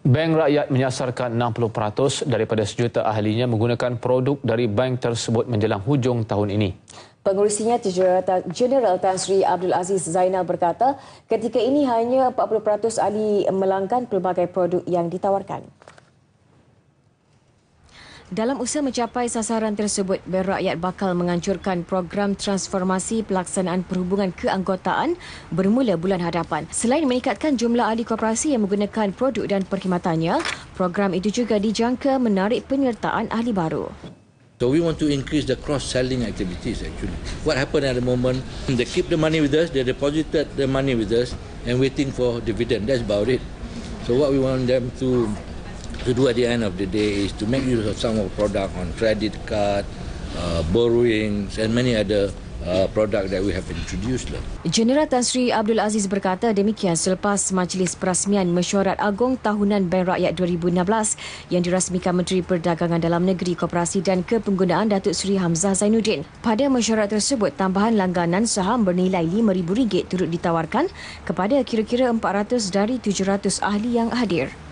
Bank Rakyat menyasarkan 60% daripada sejuta ahlinya menggunakan produk dari bank tersebut menjelang hujung tahun ini. Pengurusinya General Tan Sri Abdul Aziz Zainal berkata, ketika ini hanya 40% ahli melangkan pelbagai produk yang ditawarkan. Dalam usaha mencapai sasaran tersebut, Berakyat bakal menghancurkan program transformasi pelaksanaan perhubungan keanggotaan bermula bulan hadapan. Selain meningkatkan jumlah ahli koperasi yang menggunakan produk dan perkhidmatannya, program itu juga dijangka menarik penyertaan ahli baru. So we want to increase the cross-selling activities actually. What happened at the moment, they keep the money with us, they deposited the money with us and waiting for dividend. That's about it. So what we want them to to do at the end of the day is to make use of some of the product on credit card, uh, borrowings and many other uh, product that we have introduced. Jeneral lah. Tan Sri Abdul Aziz berkata demikian selepas Majlis Perasmian Mesyuarat Agong Tahunan Bank Rakyat 2016 yang dirasmikan Menteri Perdagangan Dalam Negeri Koperasi dan Kepenggunaan Datuk Seri Hamzah Zainuddin. Pada mesyuarat tersebut, tambahan langganan saham bernilai RM5,000 turut ditawarkan kepada kira-kira 400 dari 700 ahli yang hadir.